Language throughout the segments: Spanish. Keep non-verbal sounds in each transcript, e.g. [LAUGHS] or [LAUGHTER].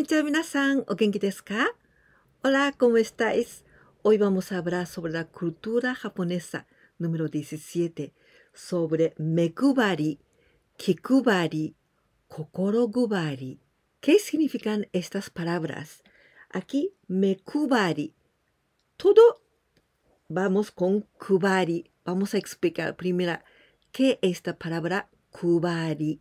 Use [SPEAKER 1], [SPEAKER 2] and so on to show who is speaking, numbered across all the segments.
[SPEAKER 1] están? Hola, ¿cómo estáis? Hoy vamos a hablar sobre la cultura japonesa número 17, sobre mekubari, kikubari, kokorogubari. ¿Qué significan estas palabras? Aquí mekubari. Todo vamos con kubari. Vamos a explicar primero que esta palabra kubari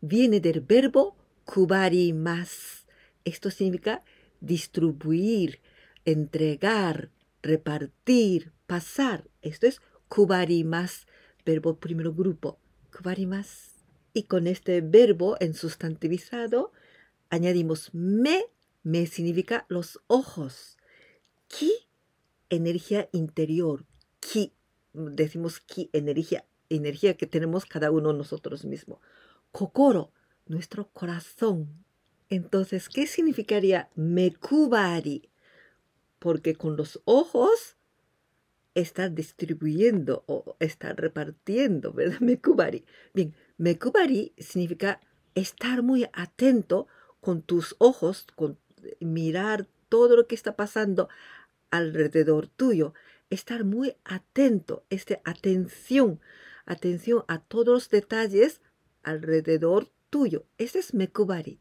[SPEAKER 1] viene del verbo kubari esto significa distribuir, entregar, repartir, pasar. Esto es kubarimas, verbo primero grupo. Kubarimas. Y con este verbo en sustantivizado añadimos me. Me significa los ojos. Ki, energía interior. Ki, decimos ki, energía, energía que tenemos cada uno nosotros mismos. Kokoro, nuestro corazón, entonces, ¿qué significaría mekubari? Porque con los ojos está distribuyendo o está repartiendo, ¿verdad? [LAUGHS] Mekubari. Bien, mekubari significa estar muy atento con tus ojos, con eh, mirar todo lo que está pasando alrededor tuyo, estar muy atento, este, atención, atención a todos los detalles alrededor tuyo. Ese es Mekubari.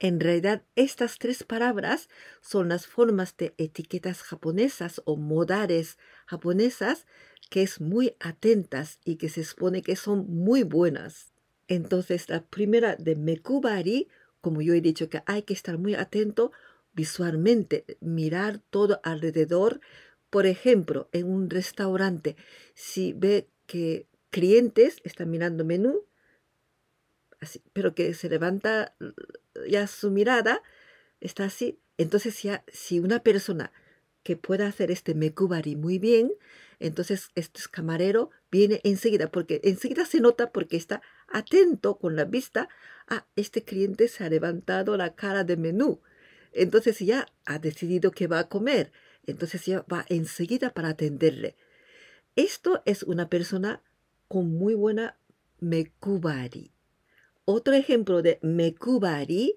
[SPEAKER 1] En realidad, estas tres palabras son las formas de etiquetas japonesas o modales japonesas que es muy atentas y que se expone que son muy buenas. Entonces, la primera de Mekubari, como yo he dicho que hay que estar muy atento visualmente, mirar todo alrededor. Por ejemplo, en un restaurante, si ve que clientes están mirando menú, pero que se levanta ya su mirada, está así. Entonces ya, si una persona que pueda hacer este mekubari muy bien, entonces este camarero viene enseguida, porque enseguida se nota porque está atento con la vista a ah, este cliente se ha levantado la cara de menú. Entonces ya ha decidido que va a comer. Entonces ya va enseguida para atenderle. Esto es una persona con muy buena mekubari. Otro ejemplo de mekubari,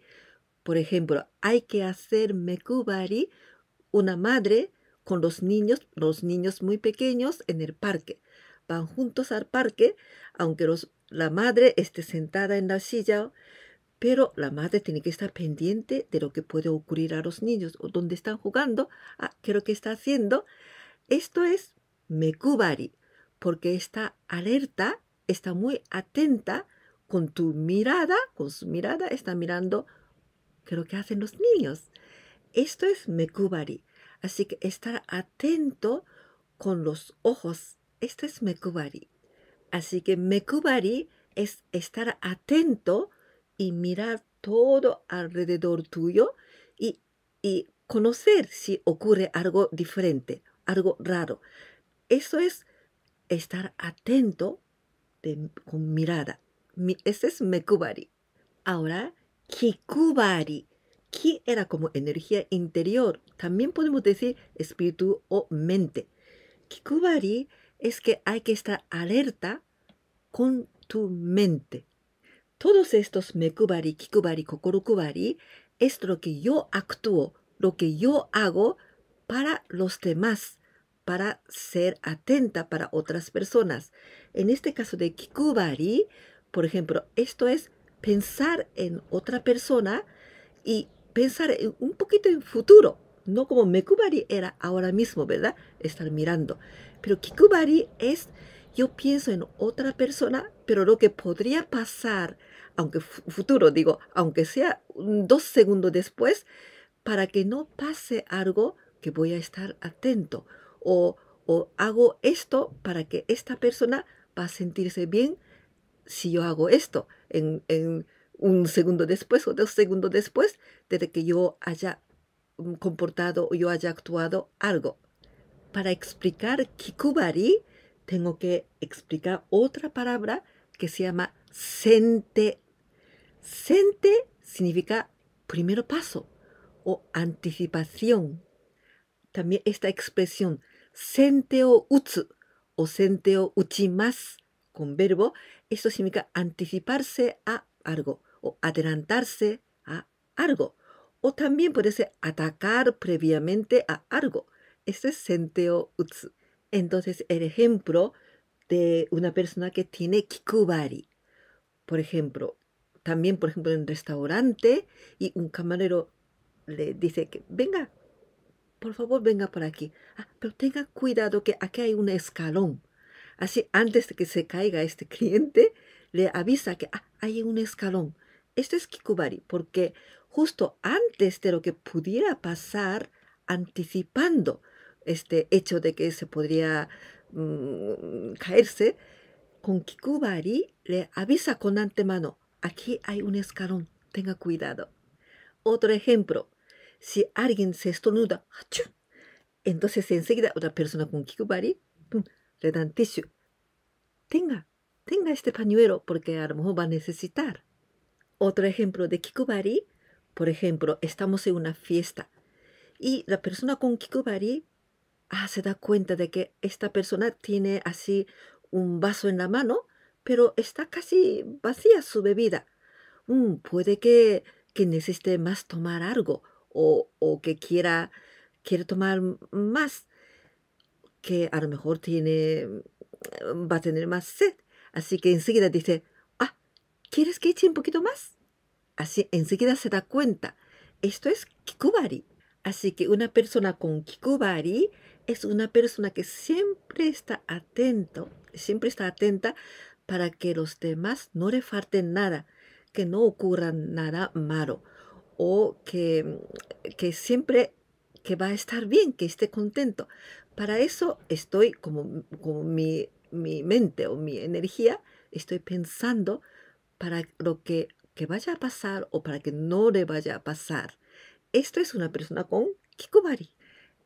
[SPEAKER 1] por ejemplo, hay que hacer mekubari una madre con los niños, los niños muy pequeños en el parque. Van juntos al parque, aunque la madre esté sentada en la silla, pero la madre tiene que estar pendiente de lo que puede ocurrir a los niños o donde están jugando, ah, qué qué lo que está haciendo. Esto es mekubari, porque está alerta, está muy atenta con tu mirada, con su mirada, está mirando qué lo que hacen los niños. Esto es mekubari. Así que estar atento con los ojos. Esto es mekubari. Así que mekubari es estar atento y mirar todo alrededor tuyo y, conocer si ocurre algo diferente, algo raro. Eso es estar atento con mirada. Ese es Mekubari. Ahora, Kikubari. Ki era como energía interior. También podemos decir espíritu o mente. Kikubari es que hay que estar alerta con tu mente. Todos estos Mekubari, Kikubari, Kokorokubari es lo que yo actúo, lo que yo hago para los demás, para ser atenta para otras personas. En este caso de Kikubari, por ejemplo, esto es pensar en otra persona y pensar un poquito en futuro, no como Mekubari era ahora mismo, ¿verdad? Estar mirando. Pero Kikubari es, yo pienso en otra persona, pero lo que podría pasar, aunque futuro, digo, aunque sea dos segundos después, para que no pase algo que voy a estar atento. O, o hago esto para que esta persona va a sentirse bien si yo hago esto en, un segundo después o dos segundos después desde que yo haya mm, comportado o yo haya actuado algo. Para explicar kikubari, tengo que explicar otra palabra que se llama sente. Sente significa primer paso o anticipación. También esta expresión sente o utsu o sente o uchimas con verbo, esto significa anticiparse a algo o adelantarse a algo. O también puede ser atacar previamente a algo. Este es senteo utsu. Entonces, el ejemplo de una persona que tiene kikubari. Por ejemplo, también, por ejemplo, en un restaurante y un camarero le dice que venga, por favor, venga por aquí. Ah, pero tenga cuidado que aquí hay un escalón. Así, antes de que se caiga este cliente, le avisa que ah, hay un escalón. Esto es Kikubari, porque justo antes de lo que pudiera pasar, anticipando este hecho de que se podría mm, caerse, con Kikubari le avisa con antemano, aquí hay un escalón, tenga cuidado. Otro ejemplo, si alguien se estornuda, entonces enseguida otra persona con Kikubari le Tenga, tenga este pañuelo porque a lo mejor va a necesitar. Otro ejemplo de kikubari, por ejemplo, estamos en una fiesta y la persona con kikubari ah, se da cuenta de que esta persona tiene así un vaso en la mano, pero está casi vacía su bebida. Mm, puede que, necesite más tomar algo o, que quiera, tomar más que a lo mejor tiene, mm, va a tener más sed. Así que enseguida dice, ah, ¿quieres que eche un poquito más? Así enseguida se da cuenta. Esto es kikubari. Así que una persona con kikubari es una persona que siempre está atento, siempre está atenta para que los demás no le falte nada, que no ocurra nada malo o que, que siempre que va a estar bien, que esté contento. Para eso estoy como, mi, mente o mi energía, estoy pensando para lo que, vaya a pasar o para que no le vaya a pasar. Esto es una persona con kikubari.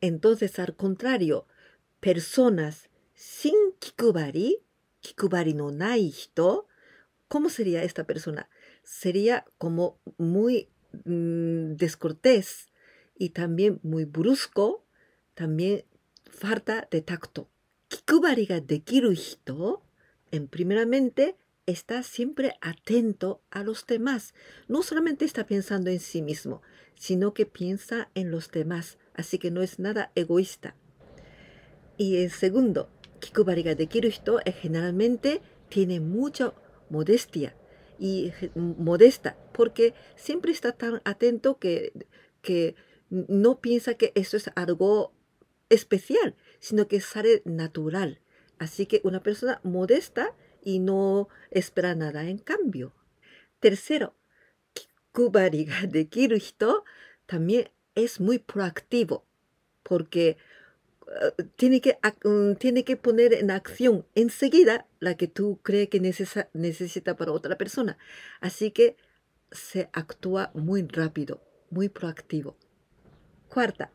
[SPEAKER 1] Entonces, al contrario, personas sin kikubari, kikubari no nai ¿cómo sería esta persona? Sería como muy mm, descortés y también muy brusco, también falta de tacto. Kikubari de dekiru en primeramente, está siempre atento a los demás. No solamente está pensando en sí mismo, sino que piensa en los demás. Así que no es nada egoísta. Y en segundo, Kikubari de dekiru eh, generalmente tiene mucha modestia y eh, modesta, porque siempre está tan atento que, que no piensa que eso es algo especial, sino que sale natural. Así que una persona modesta y no espera nada en cambio. Tercero, Kikubari de dekiru también es muy proactivo porque eh, tiene, que, mm, tiene que poner en acción enseguida la que tú crees que necesita para otra persona. Así que se actúa muy rápido, muy proactivo. Cuarta,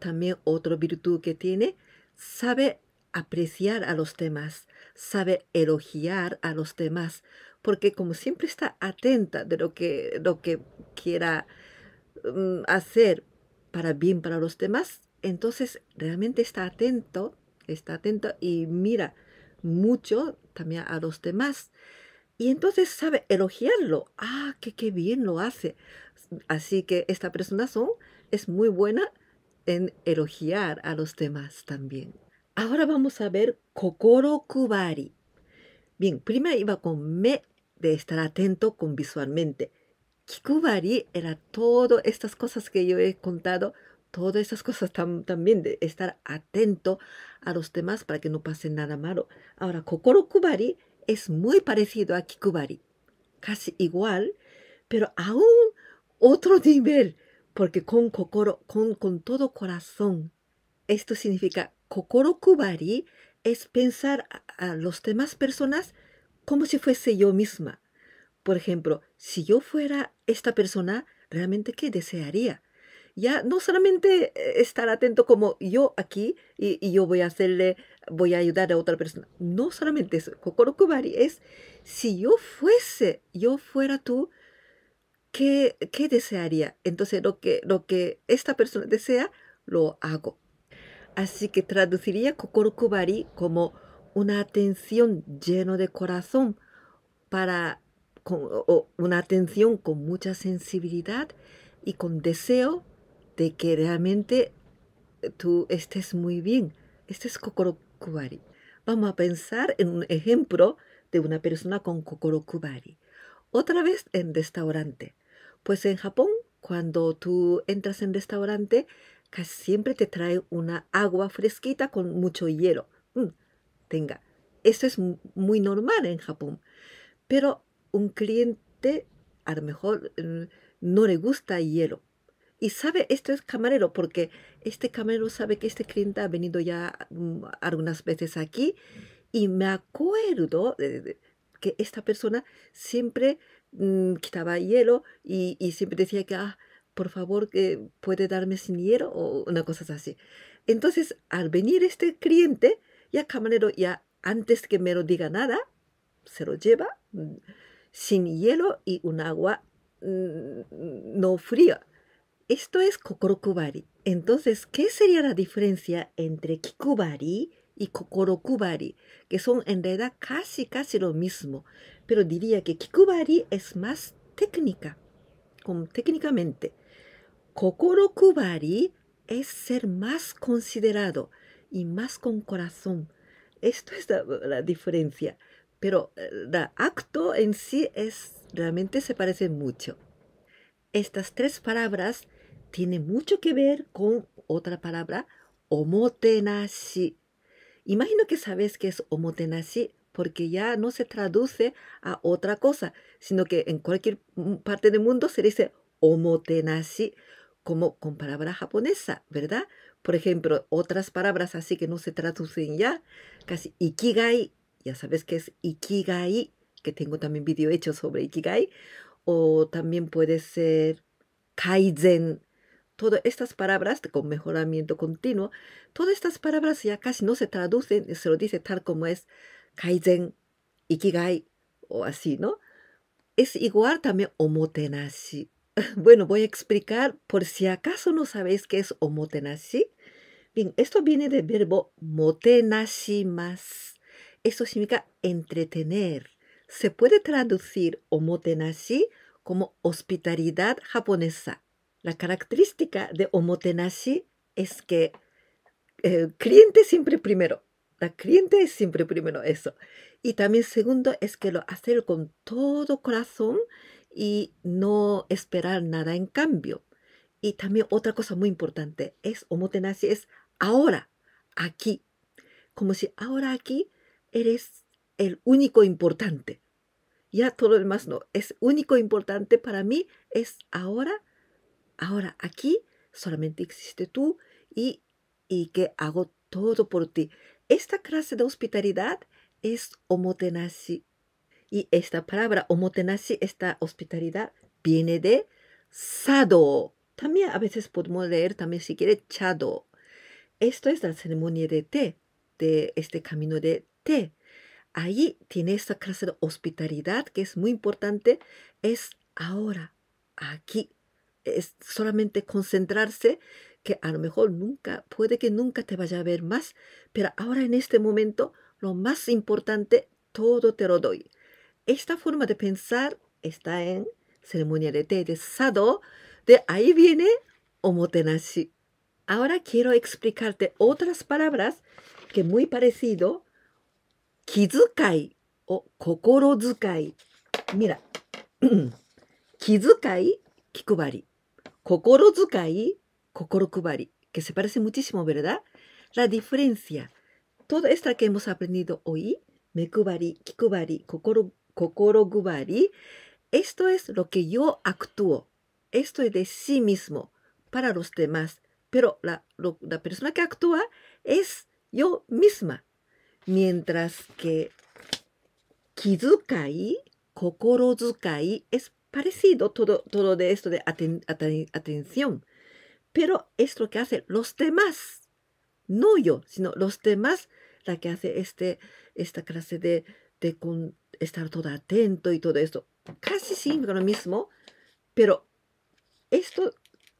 [SPEAKER 1] también otra virtud que tiene, sabe apreciar a los demás, sabe elogiar a los demás, porque como siempre está atenta de lo que, lo que quiera mm, hacer para bien para los demás, entonces realmente está atento, está atento y mira mucho también a los demás. Y entonces sabe elogiarlo. Ah, que qué bien lo hace. Así que esta persona son es muy buena en elogiar a los demás también. Ahora vamos a ver Kokoro Kubari. Bien, primero iba con me de estar atento con visualmente. Kikubari era todas estas cosas que yo he contado, todas estas cosas también de estar atento a los demás para que no pase nada malo. Ahora, Kokoro Kubari es muy parecido a Kikubari, casi igual, pero aún otro [LAUGHS] nivel, porque con kokoro, con, todo corazón. Esto significa kokoro kubari es pensar a, los demás personas como si fuese yo misma. Por ejemplo, si yo fuera esta persona, realmente qué desearía. Ya no solamente eh, estar atento como yo aquí y, y yo voy a hacerle, voy a ayudar a otra persona. No solamente eso. Kokoro kubari es si yo fuese, yo fuera tú, ¿Qué, desearía? Entonces lo que, lo que esta persona desea, lo hago. Así que traduciría kokorokubari como una atención lleno de corazón para con, o una atención con mucha sensibilidad y con deseo de que realmente tú estés muy bien. Este es kokorokubari. Vamos a pensar en un ejemplo de una persona con kokorokubari. Otra vez en restaurante pues en Japón, cuando tú entras en restaurante, casi siempre te trae una agua fresquita con mucho hielo. Mm, tenga, esto es muy normal en Japón. Pero un cliente a lo mejor mm, no le gusta hielo. Y sabe, esto es camarero, porque este camarero sabe que este cliente ha venido ya mm, algunas veces aquí. Y me acuerdo que esta persona siempre Mm, quitaba hielo y, siempre decía que, ah, por favor, que puede darme sin hielo o una cosa así. Entonces, al venir este cliente, ya camarero, ya antes que me lo diga nada, se lo lleva mm, sin hielo y un agua mm, no fría. Esto es kokorokubari. Entonces, ¿qué sería la diferencia entre kikubari y kokorokubari, que son en realidad casi, casi lo mismo, pero diría que Kikubari es más técnica, técnicamente. Kokorokubari es ser más considerado y más con corazón. Esto es la, diferencia, pero el eh, acto en sí es realmente se parece mucho. Estas tres palabras tienen mucho que ver con otra palabra, omotenashi, Imagino que sabes que es omotenashi porque ya no se traduce a otra cosa, sino que en cualquier mm, parte del mundo se dice omotenashi como con palabra japonesa, ¿verdad? Por ejemplo, otras palabras así que no se traducen ya, casi ikigai, ya sabes que es ikigai, que tengo también video hecho sobre ikigai, o también puede ser kaizen, todas estas palabras con mejoramiento continuo, todas estas palabras ya casi no se traducen, se lo dice tal como es kaizen, ikigai o así, ¿no? Es igual también omotenashi. [LAUGHS] Bueno, voy a explicar por si acaso no sabéis qué es omotenashi. Bien, esto viene del verbo motenashimas. Esto significa entretener. Se puede traducir omotenashi como hospitalidad japonesa la característica de omotenashi es que el eh, cliente siempre primero. La cliente es siempre primero eso. Y también segundo es que lo hacer con todo corazón y no esperar nada en cambio. Y también otra cosa muy importante es omotenashi es ahora, aquí. Como si ahora aquí eres el único importante. Ya todo el más no. Es único importante para mí es ahora Ahora aquí solamente existe tú y, que hago todo por ti. Esta clase de hospitalidad es omotenashi. Y esta palabra omotenashi, esta hospitalidad, viene de sado. También a veces podemos leer también si quiere chado. Esto es la ceremonia de té, de este camino de té. Ahí tiene esta clase de hospitalidad que es muy importante. Es ahora, aquí, es solamente concentrarse, que a lo mejor nunca, puede que nunca te vaya a ver más, pero ahora en este momento lo más importante, todo te lo doy. Esta forma de pensar está en ceremonia de té de Sado, de ahí viene omotenashi. Ahora quiero explicarte otras palabras que muy parecido, kizukai o kokorozukai. Mira, [CLEARS THROAT] kizukai, kikubari. Kokoro Zukai, que se parece muchísimo, ¿verdad? La diferencia, toda esta que hemos aprendido hoy, Mekubari, Kikubari, Kokoro, Kokoro esto es lo que yo actúo, esto es de sí mismo, para los demás, pero la, persona que actúa es yo misma, mientras que Kizukai, Kokoro es parecido todo, todo de esto de atención, pero es lo que hacen los demás, no yo, sino los demás la que hace este, esta clase de, estar todo atento y todo esto. Casi siempre lo mismo, pero esto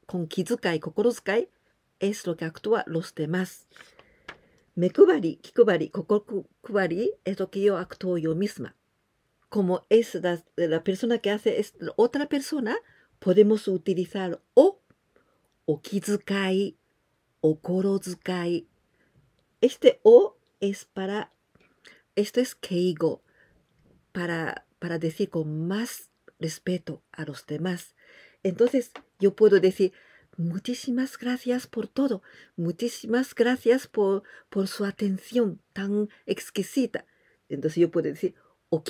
[SPEAKER 1] con kizukai, kokorozukai, es lo que actúa los demás. Mekubari, kikubari, kokokubari es lo que yo actúo yo misma como es la, la, persona que hace es otra persona, podemos utilizar o, o kizukai, o korozukai. Este o es para, esto es keigo, para, para decir con más respeto a los demás. Entonces yo puedo decir, muchísimas gracias por todo, muchísimas gracias por, por su atención tan exquisita. Entonces yo puedo decir, o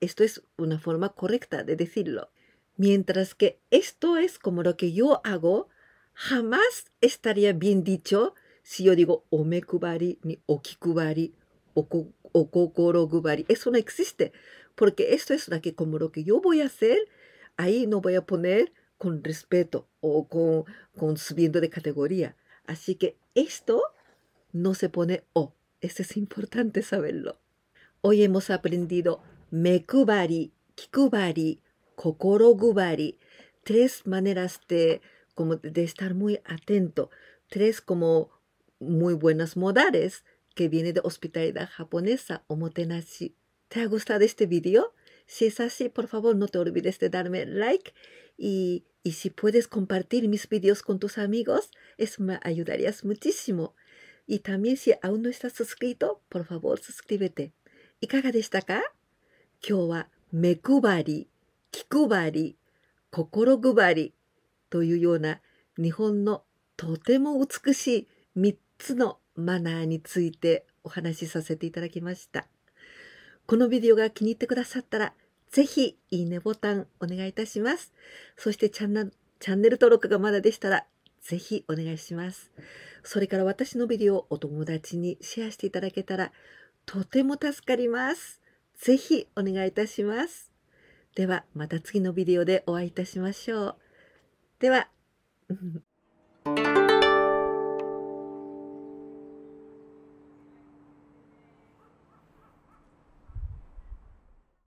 [SPEAKER 1] Esto es una forma correcta de decirlo. Mientras que esto es como lo que yo hago, jamás estaría bien dicho si yo digo omekubari ni kikubari, o kubari. Eso no existe, porque esto es la que, como lo que yo voy a hacer, ahí no voy a poner con respeto o con subiendo de categoría. Así que esto no se pone O. Esto es importante saberlo. Hoy hemos aprendido mekubari, kikubari, kokorogubari. Tres maneras de, de estar muy atento. Tres como muy buenas modales que viene de hospitalidad japonesa, omotenashi. ¿Te ha gustado este video? Si es así, por favor no te olvides de darme like y Y si puedes compartir mis videos con tus amigos, eso me ayudarías muchísimo. Y también si aún no estás suscrito, por favor suscríbete. いかがでしたか今日は目配り、気配り、心配りというような日本のとても美しい3つのマナーについてお話しさせていただきました。このビデオが気に入ってくださったらぜひいいねボタンお願いいたします。そしてチャンネル登録がまだでしたらぜひお願いします。それから私のビデオをお友達にシェアしていただけたらとても助かります。ぜひお願いいたします。ではまた次のビデオでお会いいたしましょう。では、